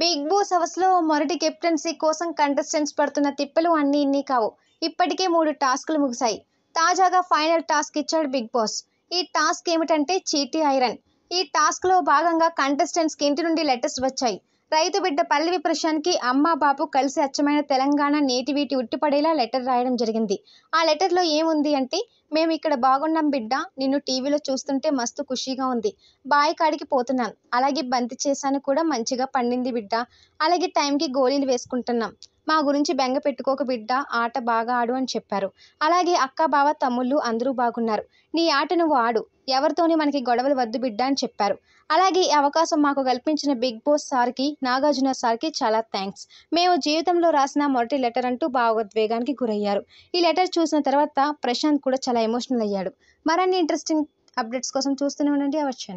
big boss హౌస్లో మొరటి captaincy కోసం contestants పడుతున్న తిప్పలు అన్నీ ఇన్ని కావు ఇప్పటికే మూడు టాస్క్లు ముగిశాయి తాజాగా ఫైనల్ టాస్క్ ఇచ్చాడు బిగ్ బాస్ ఈ టాస్క్ ఏమిటంటే చీటీ ఐరన్ ఈ టాస్క్లో భాగంగా కంటెస్టెంట్స్కి ఇంటి నుండి లెటర్స్ వచ్చాయి రైతు బిడ్డ పల్లవి ప్రశాంత్కి అమ్మ బాబు కలిసి అచ్చమైన తెలంగాణ వీటి ఉట్టిపడేలా లెటర్ రాయడం జరిగింది ఆ లెటర్లో ఏముంది అంటే మేము ఇక్కడ బాగున్నాం బిడ్డ నిన్ను టీవీలో చూస్తుంటే మస్తు ఖుషీగా ఉంది బావి కాడికి పోతున్నాం అలాగే బంతి చేశాను కూడా మంచిగా పండింది బిడ్డ అలాగే టైంకి గోళీలు వేసుకుంటున్నాం మా గురించి బెంగ పెట్టుకోక బిడ్డ ఆట బాగా ఆడు అని చెప్పారు అలాగే అక్క బావ తమ్ముళ్ళు అందరూ బాగున్నారు నీ ఆట నువ్వు ఆడు ఎవరితోని మనకి గొడవలు వద్దు బిడ్డ అని చెప్పారు అలాగే ఈ అవకాశం మాకు కల్పించిన బిగ్ బాస్ సార్కి నాగార్జున సార్కి చాలా థ్యాంక్స్ మేము జీవితంలో రాసిన మొదటి లెటర్ అంటూ భావోద్వేగానికి గురయ్యారు ఈ లెటర్ చూసిన తర్వాత ప్రశాంత్ కూడా చాలా ఎమోషనల్ అయ్యాడు మరన్ని ఇంట్రెస్టింగ్ అప్డేట్స్ కోసం చూస్తూనే ఉండండి అవర్